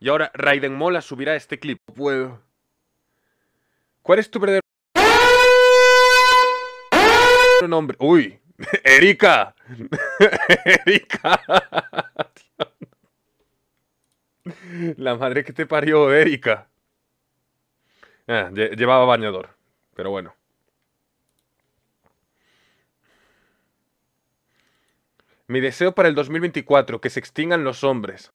Y ahora Raiden Mola subirá este clip. No puedo. ¿Cuál es tu verdadero nombre? Uy, Erika. Erika. La madre que te parió, Erika. Ah, llevaba bañador, pero bueno. Mi deseo para el 2024, que se extingan los hombres.